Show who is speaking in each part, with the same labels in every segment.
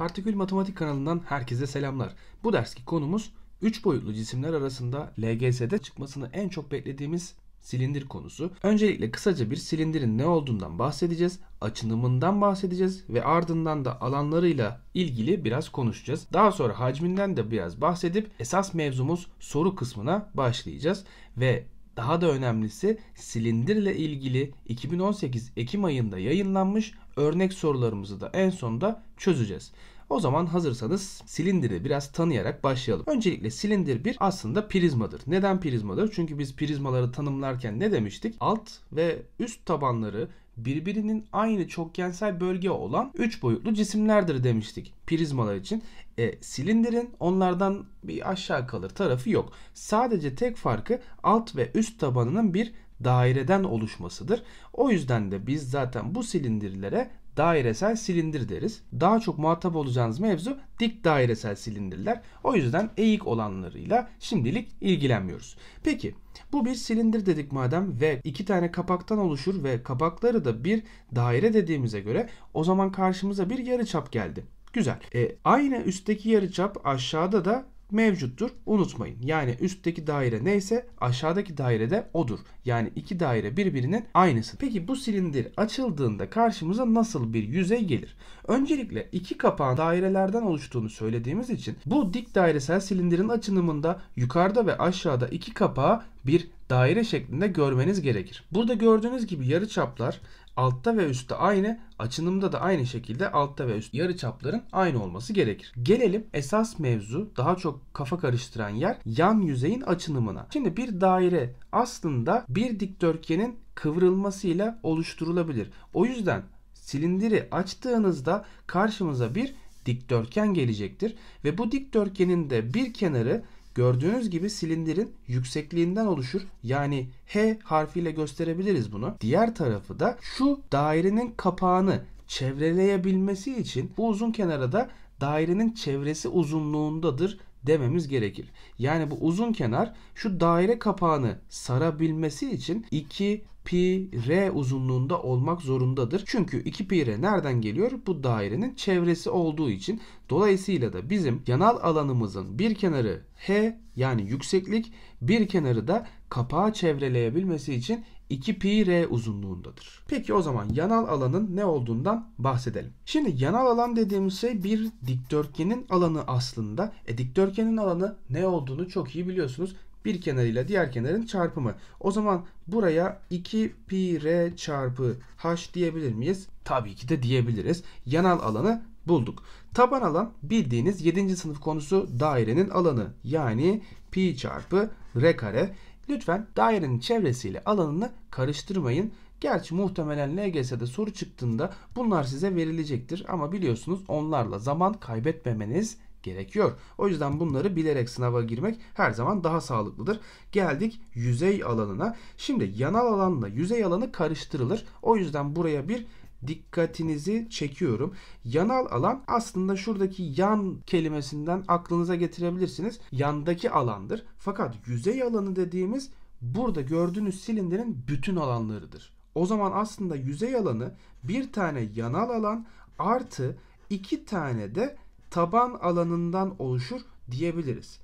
Speaker 1: Partikül Matematik kanalından herkese selamlar. Bu derski konumuz 3 boyutlu cisimler arasında LGS'de çıkmasını en çok beklediğimiz silindir konusu. Öncelikle kısaca bir silindirin ne olduğundan bahsedeceğiz, açınımından bahsedeceğiz ve ardından da alanlarıyla ilgili biraz konuşacağız. Daha sonra hacminden de biraz bahsedip esas mevzumuz soru kısmına başlayacağız ve daha da önemlisi silindirle ilgili 2018 Ekim ayında yayınlanmış örnek sorularımızı da en sonunda çözeceğiz. O zaman hazırsanız silindiri biraz tanıyarak başlayalım. Öncelikle silindir bir aslında prizmadır. Neden prizmadır? Çünkü biz prizmaları tanımlarken ne demiştik? Alt ve üst tabanları birbirinin aynı çokgensel bölge olan 3 boyutlu cisimlerdir demiştik prizmalar için. E, silindirin onlardan bir aşağı kalır tarafı yok. Sadece tek farkı alt ve üst tabanının bir daireden oluşmasıdır. O yüzden de biz zaten bu silindirlere dairesel silindir deriz. Daha çok muhatap olacağınız mevzu dik dairesel silindirler. O yüzden eğik olanlarıyla şimdilik ilgilenmiyoruz. Peki bu bir silindir dedik madem ve iki tane kapaktan oluşur ve kapakları da bir daire dediğimize göre o zaman karşımıza bir yarıçap geldi. Güzel. E, aynı üstteki yarıçap aşağıda da mevcuttur. Unutmayın. Yani üstteki daire neyse aşağıdaki daire de odur. Yani iki daire birbirinin aynısı. Peki bu silindir açıldığında karşımıza nasıl bir yüzey gelir? Öncelikle iki kapağın dairelerden oluştuğunu söylediğimiz için bu dik dairesel silindirin açınımında yukarıda ve aşağıda iki kapağı bir daire şeklinde görmeniz gerekir. Burada gördüğünüz gibi yarıçaplar Altta ve üstte aynı, açınımda da aynı şekilde altta ve üst yarıçapların aynı olması gerekir. Gelelim esas mevzu daha çok kafa karıştıran yer yan yüzeyin açınımına. Şimdi bir daire aslında bir dikdörtgenin kıvrılmasıyla oluşturulabilir. O yüzden silindiri açtığınızda karşımıza bir dikdörtgen gelecektir ve bu dikdörtgenin de bir kenarı Gördüğünüz gibi silindirin yüksekliğinden oluşur. Yani H harfiyle gösterebiliriz bunu. Diğer tarafı da şu dairenin kapağını çevreleyebilmesi için bu uzun kenara da dairenin çevresi uzunluğundadır dememiz gerekir. Yani bu uzun kenar şu daire kapağını sarabilmesi için 2, pi r uzunluğunda olmak zorundadır. Çünkü 2 pi r nereden geliyor? Bu dairenin çevresi olduğu için. Dolayısıyla da bizim yanal alanımızın bir kenarı h yani yükseklik bir kenarı da kapağı çevreleyebilmesi için 2 pi r uzunluğundadır. Peki o zaman yanal alanın ne olduğundan bahsedelim. Şimdi yanal alan dediğimiz şey bir dikdörtgenin alanı aslında. E dikdörtgenin alanı ne olduğunu çok iyi biliyorsunuz bir kenarıyla diğer kenarın çarpımı. O zaman buraya 2 pi r çarpı h diyebilir miyiz? Tabii ki de diyebiliriz. Yanal alanı bulduk. Taban alan bildiğiniz 7. sınıf konusu dairenin alanı. Yani pi çarpı r kare. Lütfen dairenin çevresiyle alanını karıştırmayın. Gerçi muhtemelen LGS'de soru çıktığında bunlar size verilecektir ama biliyorsunuz onlarla zaman kaybetmemeniz gerekiyor. O yüzden bunları bilerek sınava girmek her zaman daha sağlıklıdır. Geldik yüzey alanına. Şimdi yanal alanla yüzey alanı karıştırılır. O yüzden buraya bir dikkatinizi çekiyorum. Yanal alan aslında şuradaki yan kelimesinden aklınıza getirebilirsiniz. Yandaki alandır. Fakat yüzey alanı dediğimiz burada gördüğünüz silindirin bütün alanlarıdır. O zaman aslında yüzey alanı bir tane yanal alan artı iki tane de taban alanından oluşur diyebiliriz.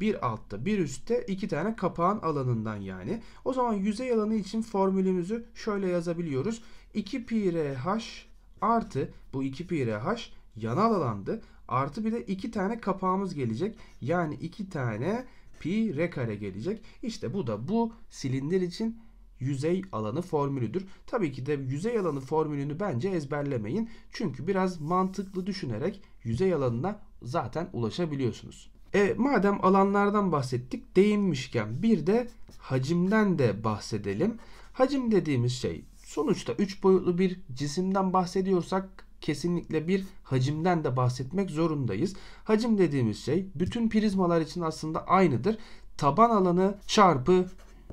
Speaker 1: Bir altta bir üstte iki tane kapağın alanından yani. O zaman yüzey alanı için formülümüzü şöyle yazabiliyoruz. 2 pi r h artı bu 2 pi r h yanal alandı. Artı bir de iki tane kapağımız gelecek. Yani iki tane pi r kare gelecek. İşte bu da bu silindir için yüzey alanı formülüdür. Tabii ki de yüzey alanı formülünü bence ezberlemeyin. Çünkü biraz mantıklı düşünerek yüzey alanına zaten ulaşabiliyorsunuz. E, madem alanlardan bahsettik değinmişken bir de hacimden de bahsedelim. Hacim dediğimiz şey sonuçta 3 boyutlu bir cisimden bahsediyorsak kesinlikle bir hacimden de bahsetmek zorundayız. Hacim dediğimiz şey bütün prizmalar için aslında aynıdır. Taban alanı çarpı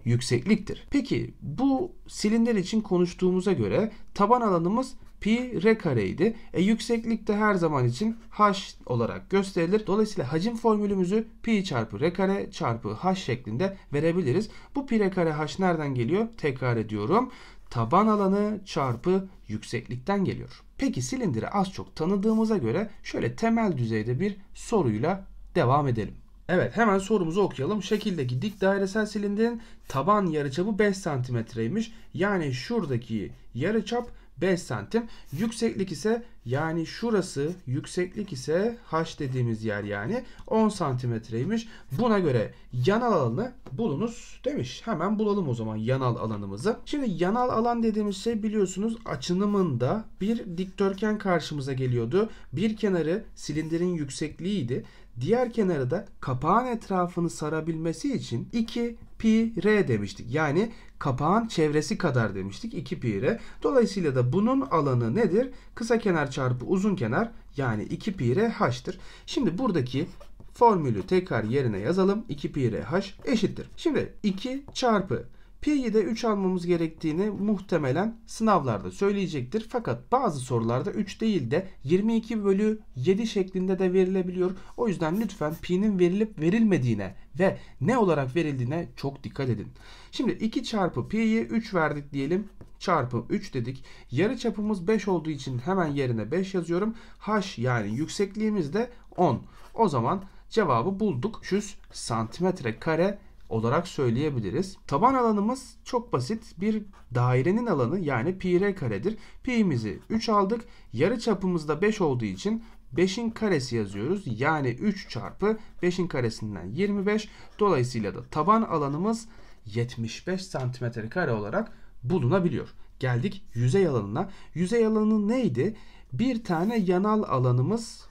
Speaker 1: yüksekliktir. Peki bu silindir için konuştuğumuza göre taban alanımız pi r kareydi. E, yükseklik de her zaman için h olarak gösterilir. Dolayısıyla hacim formülümüzü pi çarpı r kare çarpı h şeklinde verebiliriz. Bu pi r kare h nereden geliyor? Tekrar ediyorum. Taban alanı çarpı yükseklikten geliyor. Peki silindiri az çok tanıdığımıza göre şöyle temel düzeyde bir soruyla devam edelim. Evet hemen sorumuzu okuyalım. Şekildeki dik dairesel silindirin taban yarıçapı 5 santimetreymiş. Yani şuradaki yarıçap 5 santim. Yükseklik ise yani şurası yükseklik ise h dediğimiz yer yani 10 santimetreymiş. Buna göre yanal alanı bulunuz demiş. Hemen bulalım o zaman yanal alanımızı. Şimdi yanal alan dediğimiz şey biliyorsunuz açınımında bir dikdörtgen karşımıza geliyordu. Bir kenarı silindirin yüksekliğiydi. Diğer kenarı da kapağın etrafını sarabilmesi için 2 pi r demiştik. Yani kapağın çevresi kadar demiştik 2 pi r. Dolayısıyla da bunun alanı nedir? Kısa kenar çarpı uzun kenar yani 2 pi r h'tır. Şimdi buradaki formülü tekrar yerine yazalım. 2 pi r h eşittir. Şimdi 2 çarpı P'yi de 3 almamız gerektiğini muhtemelen sınavlarda söyleyecektir. Fakat bazı sorularda 3 değil de 22 bölü 7 şeklinde de verilebiliyor. O yüzden lütfen P'nin verilip verilmediğine ve ne olarak verildiğine çok dikkat edin. Şimdi 2 çarpı P'yi 3 verdik diyelim çarpı 3 dedik. Yarı çapımız 5 olduğu için hemen yerine 5 yazıyorum. H yani yüksekliğimiz de 10. O zaman cevabı bulduk. 100 santimetre kare olarak söyleyebiliriz. Taban alanımız çok basit. Bir dairenin alanı yani pi r karedir. Pi'mizi 3 aldık. Yarı çapımızda 5 olduğu için 5'in karesi yazıyoruz. Yani 3 çarpı 5'in karesinden 25. Dolayısıyla da taban alanımız 75 santimetre kare olarak bulunabiliyor. Geldik yüzey alanına. Yüzey alanı neydi? Bir tane yanal alanımız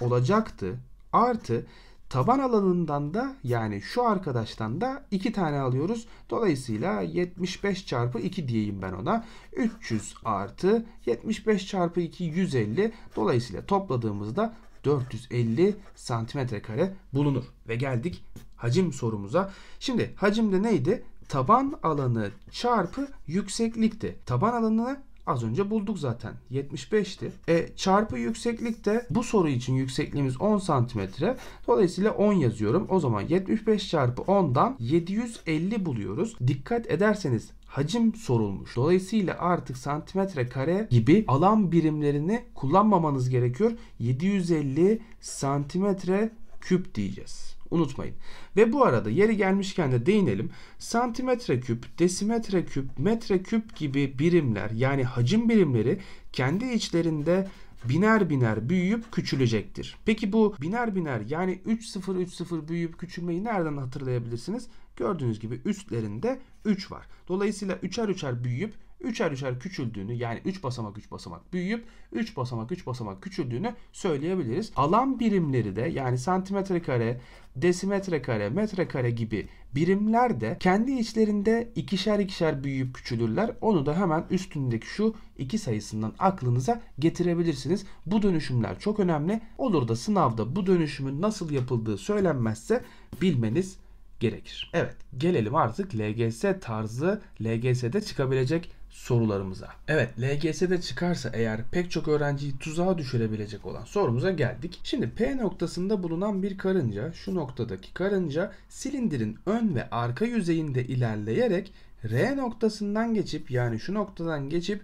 Speaker 1: olacaktı. Artı Taban alanından da yani şu arkadaştan da 2 tane alıyoruz. Dolayısıyla 75 çarpı 2 diyeyim ben ona. 300 artı 75 çarpı 2 150. Dolayısıyla topladığımızda 450 santimetre kare bulunur. Ve geldik hacim sorumuza. Şimdi hacimde neydi? Taban alanı çarpı yükseklikti. Taban alanını Az önce bulduk zaten. 75'ti. E, çarpı yükseklik de bu soru için yüksekliğimiz 10 santimetre. Dolayısıyla 10 yazıyorum. O zaman 75 çarpı 10'dan 750 buluyoruz. Dikkat ederseniz hacim sorulmuş. Dolayısıyla artık santimetre kare gibi alan birimlerini kullanmamanız gerekiyor. 750 santimetre küp diyeceğiz. Unutmayın. Ve bu arada yeri gelmişken de değinelim. Santimetre küp, desimetre küp, metre küp gibi birimler yani hacim birimleri kendi içlerinde biner biner büyüyüp küçülecektir. Peki bu biner biner yani 3 0 3 0 büyüyüp küçülmeyi nereden hatırlayabilirsiniz? Gördüğünüz gibi üstlerinde 3 var. Dolayısıyla üçer üçer büyüyüp üçer üçer küçüldüğünü yani 3 basamak 3 basamak büyüyüp 3 basamak 3 basamak küçüldüğünü söyleyebiliriz. Alan birimleri de yani santimetre kare, desimetre kare, metre kare gibi birimler de kendi içlerinde ikişer ikişer büyüyüp küçülürler. Onu da hemen üstündeki şu iki sayısından aklınıza getirebilirsiniz. Bu dönüşümler çok önemli. Olur da sınavda bu dönüşümün nasıl yapıldığı söylenmezse bilmeniz gerekir. Evet gelelim artık LGS tarzı LGS'de çıkabilecek sorularımıza. Evet LGS'de çıkarsa eğer pek çok öğrenciyi tuzağa düşürebilecek olan sorumuza geldik. Şimdi P noktasında bulunan bir karınca şu noktadaki karınca silindirin ön ve arka yüzeyinde ilerleyerek R noktasından geçip yani şu noktadan geçip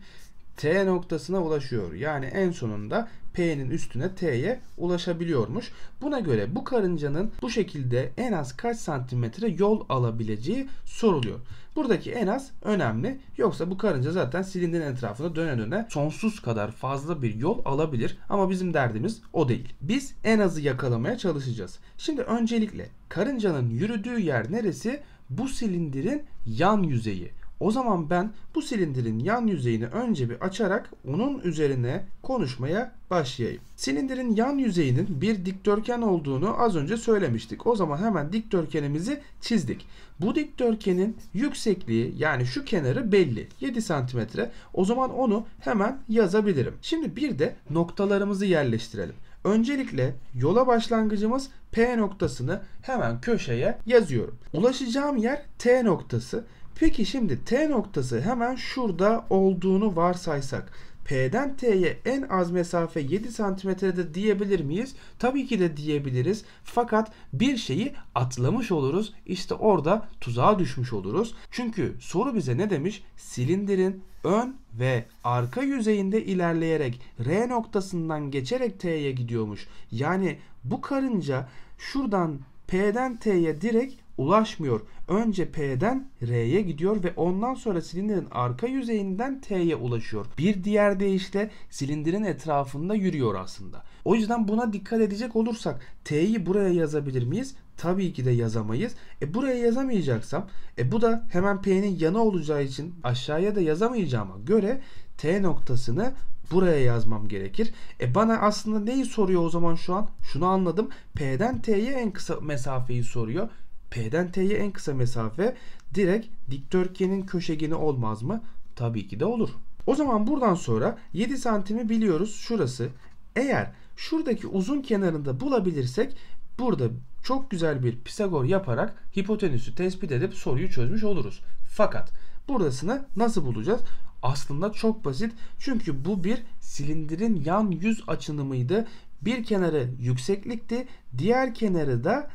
Speaker 1: T noktasına ulaşıyor. Yani en sonunda P'nin üstüne T'ye ulaşabiliyormuş. Buna göre bu karıncanın bu şekilde en az kaç santimetre yol alabileceği soruluyor. Buradaki en az önemli. Yoksa bu karınca zaten silindirin etrafında döne döne sonsuz kadar fazla bir yol alabilir. Ama bizim derdimiz o değil. Biz en azı yakalamaya çalışacağız. Şimdi öncelikle karıncanın yürüdüğü yer neresi? Bu silindirin yan yüzeyi. O zaman ben bu silindirin yan yüzeyini önce bir açarak onun üzerine konuşmaya başlayayım. Silindirin yan yüzeyinin bir dikdörtgen olduğunu az önce söylemiştik. O zaman hemen dikdörtgenimizi çizdik. Bu dikdörtgenin yüksekliği yani şu kenarı belli 7 santimetre. O zaman onu hemen yazabilirim. Şimdi bir de noktalarımızı yerleştirelim. Öncelikle yola başlangıcımız P noktasını hemen köşeye yazıyorum. Ulaşacağım yer T noktası. Peki şimdi T noktası hemen şurada olduğunu varsaysak P'den T'ye en az mesafe 7 santimetrede diyebilir miyiz? Tabii ki de diyebiliriz. Fakat bir şeyi atlamış oluruz. İşte orada tuzağa düşmüş oluruz. Çünkü soru bize ne demiş? Silindirin ön ve arka yüzeyinde ilerleyerek R noktasından geçerek T'ye gidiyormuş. Yani bu karınca şuradan P'den T'ye direkt ulaşmıyor. Önce P'den R'ye gidiyor ve ondan sonra silindirin arka yüzeyinden T'ye ulaşıyor. Bir diğer deyişle silindirin etrafında yürüyor aslında. O yüzden buna dikkat edecek olursak T'yi buraya yazabilir miyiz? Tabii ki de yazamayız. E buraya yazamayacaksam e bu da hemen P'nin yanı olacağı için aşağıya da yazamayacağıma göre T noktasını buraya yazmam gerekir. E bana aslında neyi soruyor o zaman şu an? Şunu anladım. P'den T'ye en kısa mesafeyi soruyor. P'den T'ye en kısa mesafe direkt dikdörtgenin köşegeni olmaz mı? Tabii ki de olur. O zaman buradan sonra 7 santimi biliyoruz şurası. Eğer şuradaki uzun kenarında bulabilirsek burada çok güzel bir Pisagor yaparak hipotenüsü tespit edip soruyu çözmüş oluruz. Fakat burasını nasıl bulacağız? Aslında çok basit. Çünkü bu bir silindirin yan yüz açınımıydı. Bir kenarı yükseklikti. Diğer kenarı da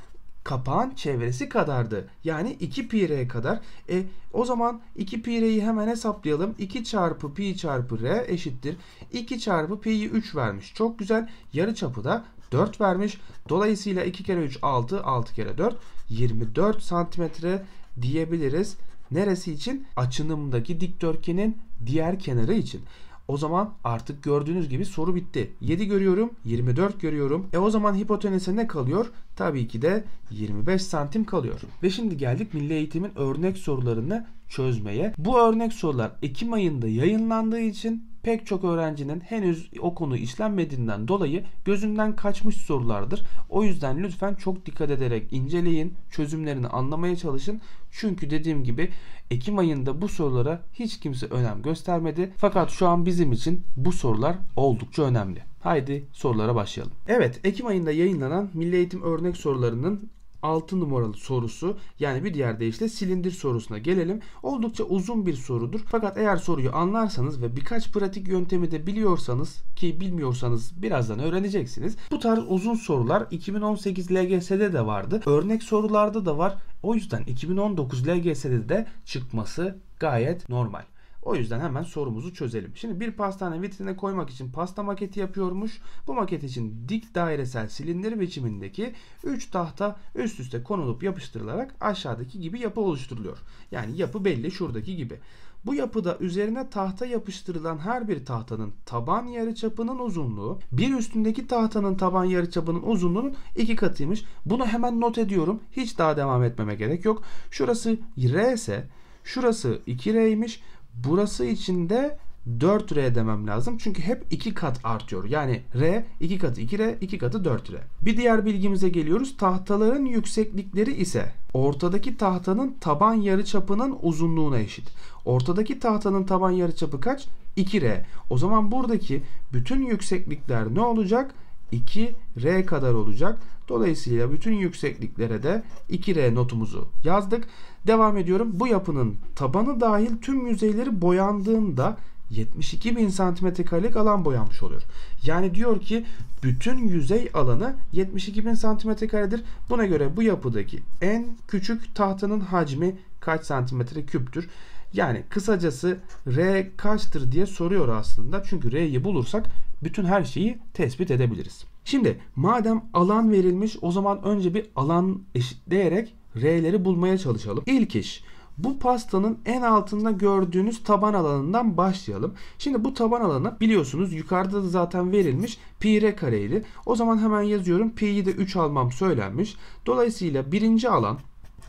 Speaker 1: kapağın çevresi kadardı. Yani 2 pi r kadar. E, o zaman 2 pi r'yi hemen hesaplayalım. 2 çarpı pi çarpı r eşittir. 2 çarpı pi'yi 3 vermiş. Çok güzel. Yarı çapı da 4 vermiş. Dolayısıyla 2 kere 3 6, 6 kere 4 24 santimetre diyebiliriz. Neresi için? Açınımdaki dikdörtgenin diğer kenarı için. O zaman artık gördüğünüz gibi soru bitti. 7 görüyorum, 24 görüyorum. E o zaman hipotenüse ne kalıyor? Tabii ki de 25 santim kalıyor. Ve şimdi geldik milli eğitimin örnek sorularını çözmeye. Bu örnek sorular Ekim ayında yayınlandığı için pek çok öğrencinin henüz o konu işlenmediğinden dolayı gözünden kaçmış sorulardır. O yüzden lütfen çok dikkat ederek inceleyin, çözümlerini anlamaya çalışın. Çünkü dediğim gibi Ekim ayında bu sorulara hiç kimse önem göstermedi. Fakat şu an bizim için bu sorular oldukça önemli. Haydi sorulara başlayalım. Evet, Ekim ayında yayınlanan Milli Eğitim örnek sorularının 6 numaralı sorusu yani bir diğer deyişle silindir sorusuna gelelim. Oldukça uzun bir sorudur. Fakat eğer soruyu anlarsanız ve birkaç pratik yöntemi de biliyorsanız ki bilmiyorsanız birazdan öğreneceksiniz. Bu tarz uzun sorular 2018 LGS'de de vardı. Örnek sorularda da var. O yüzden 2019 LGS'de de çıkması gayet normal. O yüzden hemen sorumuzu çözelim. Şimdi bir pastane vitrine koymak için pasta maketi yapıyormuş. Bu maket için dik dairesel silindir biçimindeki 3 tahta üst üste konulup yapıştırılarak aşağıdaki gibi yapı oluşturuluyor. Yani yapı belli şuradaki gibi. Bu yapıda üzerine tahta yapıştırılan her bir tahtanın taban yarıçapının uzunluğu bir üstündeki tahtanın taban yarıçapının uzunluğunun iki katıymış. Bunu hemen not ediyorum. Hiç daha devam etmeme gerek yok. Şurası R ise şurası 2R'ymiş. Burası için de 4R demem lazım. Çünkü hep 2 kat artıyor. Yani R 2 katı 2R 2 katı 4R. Bir diğer bilgimize geliyoruz. Tahtaların yükseklikleri ise ortadaki tahtanın taban yarıçapının uzunluğuna eşit. Ortadaki tahtanın taban yarıçapı kaç? 2R. O zaman buradaki bütün yükseklikler ne olacak? 2R kadar olacak. Dolayısıyla bütün yüksekliklere de 2R notumuzu yazdık. Devam ediyorum. Bu yapının tabanı dahil tüm yüzeyleri boyandığında 72 bin santimetre karelik alan boyanmış oluyor. Yani diyor ki bütün yüzey alanı 72 bin santimetre karedir. Buna göre bu yapıdaki en küçük tahtanın hacmi kaç santimetre küptür? Yani kısacası R kaçtır diye soruyor aslında. Çünkü R'yi bulursak bütün her şeyi tespit edebiliriz. Şimdi madem alan verilmiş o zaman önce bir alan eşitleyerek R'leri bulmaya çalışalım. İlk iş bu pastanın en altında gördüğünüz taban alanından başlayalım. Şimdi bu taban alanı biliyorsunuz yukarıda da zaten verilmiş pi r kareydi. O zaman hemen yazıyorum pi'yi de 3 almam söylenmiş. Dolayısıyla birinci alan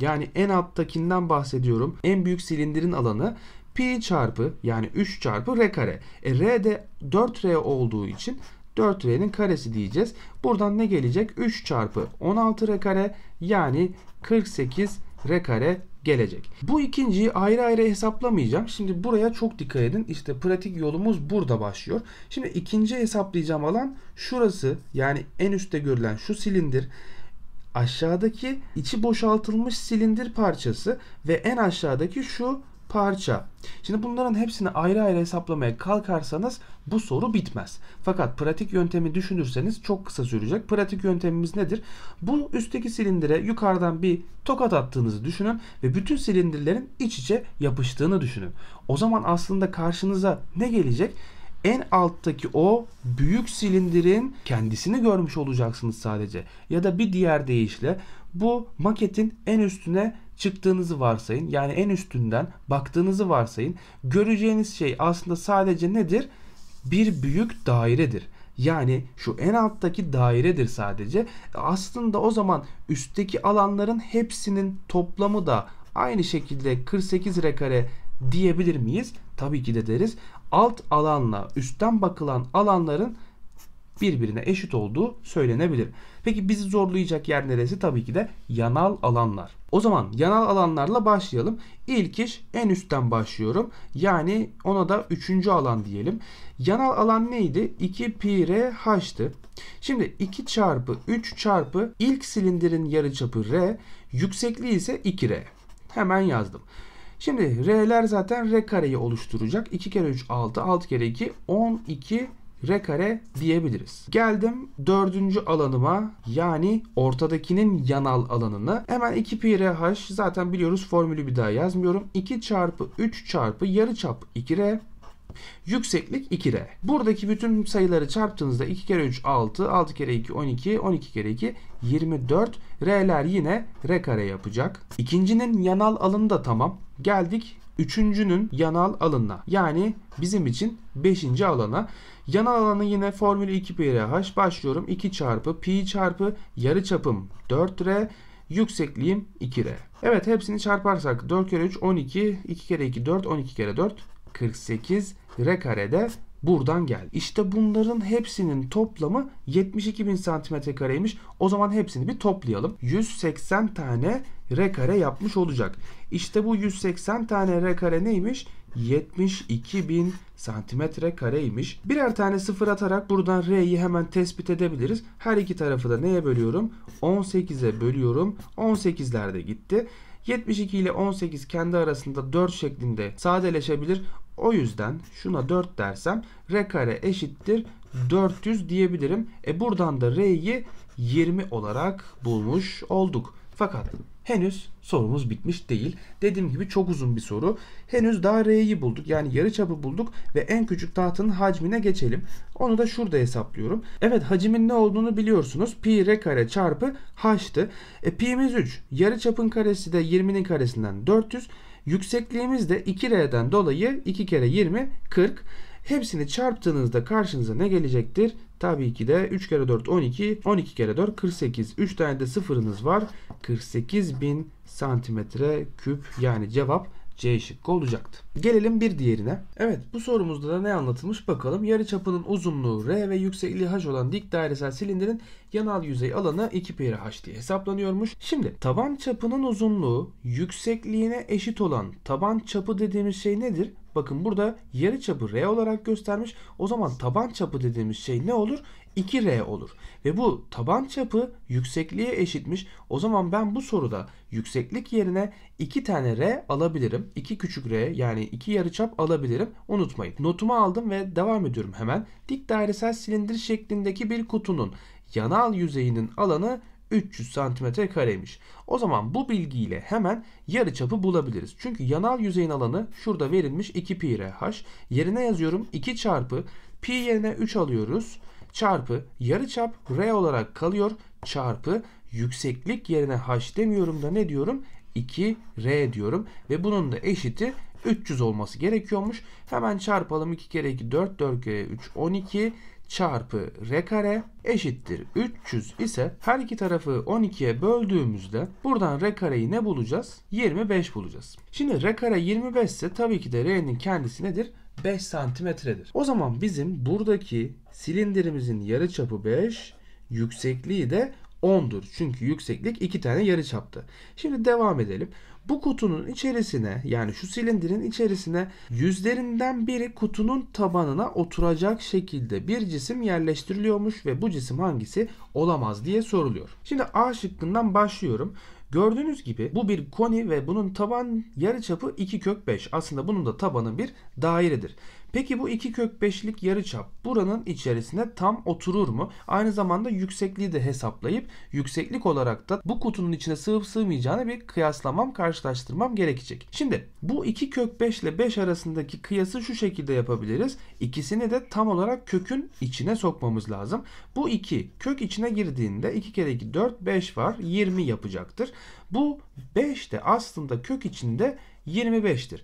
Speaker 1: yani en alttakinden bahsediyorum. En büyük silindirin alanı pi çarpı yani 3 çarpı r kare. E r de 4r olduğu için 4R'nin karesi diyeceğiz. Buradan ne gelecek? 3 çarpı 16R kare yani 48 R kare gelecek. Bu ikinciyi ayrı ayrı hesaplamayacağım. Şimdi buraya çok dikkat edin. İşte pratik yolumuz burada başlıyor. Şimdi ikinci hesaplayacağım alan şurası. Yani en üstte görülen şu silindir aşağıdaki içi boşaltılmış silindir parçası ve en aşağıdaki şu parça. Şimdi bunların hepsini ayrı ayrı hesaplamaya kalkarsanız bu soru bitmez. Fakat pratik yöntemi düşünürseniz çok kısa sürecek. Pratik yöntemimiz nedir? Bu üstteki silindire yukarıdan bir tokat attığınızı düşünün ve bütün silindirlerin iç içe yapıştığını düşünün. O zaman aslında karşınıza ne gelecek? en alttaki o büyük silindirin kendisini görmüş olacaksınız sadece. Ya da bir diğer deyişle bu maketin en üstüne çıktığınızı varsayın. Yani en üstünden baktığınızı varsayın. Göreceğiniz şey aslında sadece nedir? Bir büyük dairedir. Yani şu en alttaki dairedir sadece. Aslında o zaman üstteki alanların hepsinin toplamı da aynı şekilde 48 rekare diyebilir miyiz? Tabii ki de deriz. Alt alanla üstten bakılan alanların birbirine eşit olduğu söylenebilir. Peki bizi zorlayacak yer neresi? Tabii ki de yanal alanlar. O zaman yanal alanlarla başlayalım. İlk iş en üstten başlıyorum. Yani ona da üçüncü alan diyelim. Yanal alan neydi? 2 pi r h'tı. Şimdi 2 çarpı 3 çarpı ilk silindirin yarıçapı r. Yüksekliği ise 2r. Hemen yazdım. Şimdi r'ler zaten r kareyi oluşturacak. 2 kere 3 6, 6 kere 2 12 R kare diyebiliriz. Geldim dördüncü alanıma yani ortadakinin yanal alanına. Hemen 2 pi r RH zaten biliyoruz formülü bir daha yazmıyorum. 2 çarpı 3 çarpı yarı çap 2R Yükseklik 2R. Buradaki bütün sayıları çarptığınızda 2 kere 3 6, 6 kere 2 12, 12 kere 2 24. R'ler yine R kare yapacak. İkincinin yanal alanı da tamam. Geldik Üçüncünün yanal alanına yani bizim için beşinci alana. Yanal alanı yine formülü 2 h başlıyorum. 2 çarpı pi çarpı yarı çapım 4R yüksekliğim 2R. Evet hepsini çarparsak 4 kere 3 12 2 kere 2 4 12 kere 4 48 R karede buradan geldi. İşte bunların hepsinin toplamı 72.000 santimetrekareymiş. O zaman hepsini bir toplayalım. 180 tane rekare yapmış olacak. İşte bu 180 tane rekare neymiş? 72.000 santimetre kareymiş. Birer tane sıfır atarak buradan R'yi hemen tespit edebiliriz. Her iki tarafı da neye bölüyorum? 18'e bölüyorum. de gitti. 72 ile 18 kendi arasında 4 şeklinde sadeleşebilir. O yüzden şuna 4 dersem r kare eşittir 400 diyebilirim. E buradan da r'yi 20 olarak bulmuş olduk. Fakat henüz sorumuz bitmiş değil. Dediğim gibi çok uzun bir soru. Henüz daha R'yi bulduk. Yani yarı çapı bulduk ve en küçük tahtın hacmine geçelim. Onu da şurada hesaplıyorum. Evet hacmin ne olduğunu biliyorsunuz. Pi R kare çarpı H'tı. E, pi'miz 3. Yarı çapın karesi de 20'nin karesinden 400. Yüksekliğimiz de 2R'den dolayı 2 kere 20 40. Hepsini çarptığınızda karşınıza ne gelecektir? Tabii ki de 3 kere 4 12, 12 kere 4 48. 3 tane de sıfırınız var. 48 bin santimetre küp yani cevap C şıkkı olacaktı. Gelelim bir diğerine. Evet bu sorumuzda da ne anlatılmış bakalım. Yarı çapının uzunluğu R ve yüksekliği H olan dik dairesel silindirin yanal yüzey alanı 2 pi H diye hesaplanıyormuş. Şimdi taban çapının uzunluğu yüksekliğine eşit olan taban çapı dediğimiz şey nedir? Bakın burada yarı çapı R olarak göstermiş. O zaman taban çapı dediğimiz şey ne olur? 2R olur. Ve bu taban çapı yüksekliğe eşitmiş. O zaman ben bu soruda yükseklik yerine 2 tane R alabilirim. 2 küçük R yani 2 yarı çap alabilirim. Unutmayın. Notumu aldım ve devam ediyorum hemen. Dik dairesel silindir şeklindeki bir kutunun yanal yüzeyinin alanı 300 santimetre kareymiş. O zaman bu bilgiyle hemen yarı çapı bulabiliriz. Çünkü yanal yüzeyin alanı şurada verilmiş 2 pi r h. Yerine yazıyorum 2 çarpı pi yerine 3 alıyoruz. Çarpı yarı çap r olarak kalıyor. Çarpı yükseklik yerine h demiyorum da ne diyorum? 2r diyorum ve bunun da eşiti 300 olması gerekiyormuş. Hemen çarpalım 2 kere 2 4 4 kere 3 12 çarpı r kare eşittir 300 ise her iki tarafı 12'ye böldüğümüzde buradan r kareyi ne bulacağız? 25 bulacağız. Şimdi r kare 25 ise tabii ki de r'nin kendisi nedir? 5 santimetredir. O zaman bizim buradaki silindirimizin yarı çapı 5, yüksekliği de 10'dur. Çünkü yükseklik 2 tane yarı çaptı. Şimdi devam edelim. Bu kutunun içerisine yani şu silindirin içerisine yüzlerinden biri kutunun tabanına oturacak şekilde bir cisim yerleştiriliyormuş ve bu cisim hangisi olamaz diye soruluyor. Şimdi A şıkkından başlıyorum. Gördüğünüz gibi bu bir koni ve bunun taban yarıçapı 2 kök 5. Aslında bunun da tabanı bir dairedir. Peki bu 2 kök 5'lik yarıçap buranın içerisine tam oturur mu? Aynı zamanda yüksekliği de hesaplayıp yükseklik olarak da bu kutunun içine sığıp sığmayacağını bir kıyaslamam, karşılaştırmam gerekecek. Şimdi bu 2 kök 5 ile 5 arasındaki kıyası şu şekilde yapabiliriz. İkisini de tam olarak kökün içine sokmamız lazım. Bu 2 kök içine girdiğinde 2 kere 2 4 5 var. 20 yapacaktır. Bu 5 de aslında kök içinde 25'tir.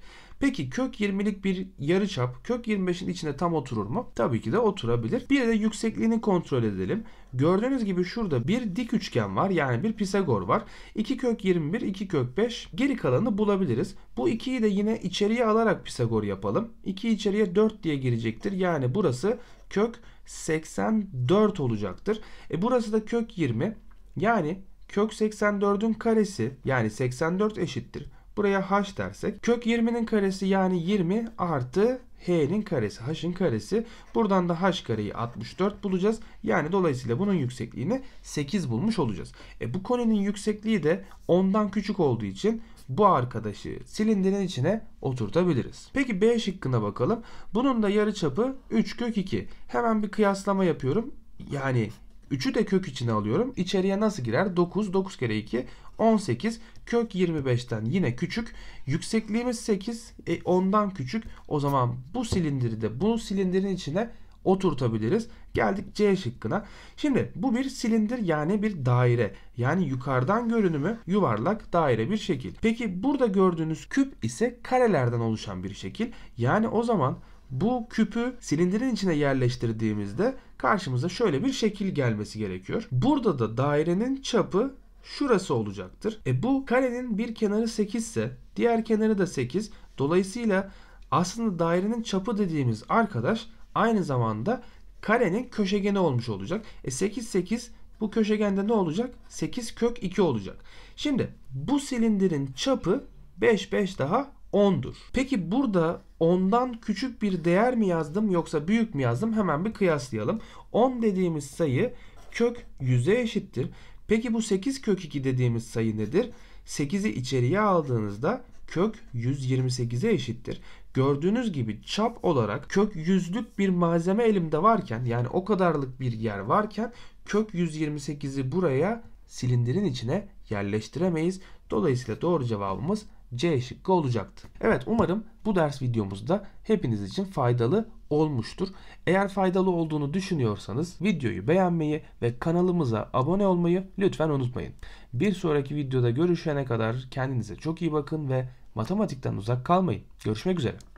Speaker 1: Peki kök 20'lik bir yarıçap kök 25'in içine tam oturur mu? Tabii ki de oturabilir. Bir de yüksekliğini kontrol edelim. Gördüğünüz gibi şurada bir dik üçgen var. Yani bir Pisagor var. 2 kök 21, 2 kök 5. Geri kalanı bulabiliriz. Bu 2'yi de yine içeriye alarak Pisagor yapalım. 2 içeriye 4 diye girecektir. Yani burası kök 84 olacaktır. E burası da kök 20. Yani kök 84'ün karesi yani 84 eşittir Buraya h dersek kök 20'nin karesi yani 20 artı h'nin karesi h'ın karesi. Buradan da h kareyi 64 bulacağız. Yani dolayısıyla bunun yüksekliğini 8 bulmuş olacağız. E bu konenin yüksekliği de 10'dan küçük olduğu için bu arkadaşı silindirin içine oturtabiliriz. Peki B şıkkına bakalım. Bunun da yarı çapı 3 kök 2. Hemen bir kıyaslama yapıyorum. Yani 3'ü de kök içine alıyorum. İçeriye nasıl girer? 9, 9 kere 2, 18 kök 25'ten yine küçük. Yüksekliğimiz 8 e, 10'dan küçük. O zaman bu silindiri de bu silindirin içine oturtabiliriz. Geldik C şıkkına. Şimdi bu bir silindir yani bir daire. Yani yukarıdan görünümü yuvarlak daire bir şekil. Peki burada gördüğünüz küp ise karelerden oluşan bir şekil. Yani o zaman bu küpü silindirin içine yerleştirdiğimizde karşımıza şöyle bir şekil gelmesi gerekiyor. Burada da dairenin çapı şurası olacaktır. E bu karenin bir kenarı 8 ise diğer kenarı da 8. Dolayısıyla aslında dairenin çapı dediğimiz arkadaş aynı zamanda karenin köşegeni olmuş olacak. E 8 8 bu köşegende ne olacak? 8 kök 2 olacak. Şimdi bu silindirin çapı 5 5 daha 10'dur. Peki burada 10'dan küçük bir değer mi yazdım yoksa büyük mü yazdım? Hemen bir kıyaslayalım. 10 dediğimiz sayı kök 100'e eşittir. Peki bu 8 kök 2 dediğimiz sayı nedir? 8'i içeriye aldığınızda kök 128'e eşittir. Gördüğünüz gibi çap olarak kök yüzlük bir malzeme elimde varken yani o kadarlık bir yer varken kök 128'i buraya silindirin içine yerleştiremeyiz. Dolayısıyla doğru cevabımız C şıkkı olacaktı. Evet umarım bu ders videomuzda hepiniz için faydalı olmuştur. Eğer faydalı olduğunu düşünüyorsanız videoyu beğenmeyi ve kanalımıza abone olmayı lütfen unutmayın. Bir sonraki videoda görüşene kadar kendinize çok iyi bakın ve matematikten uzak kalmayın. Görüşmek üzere.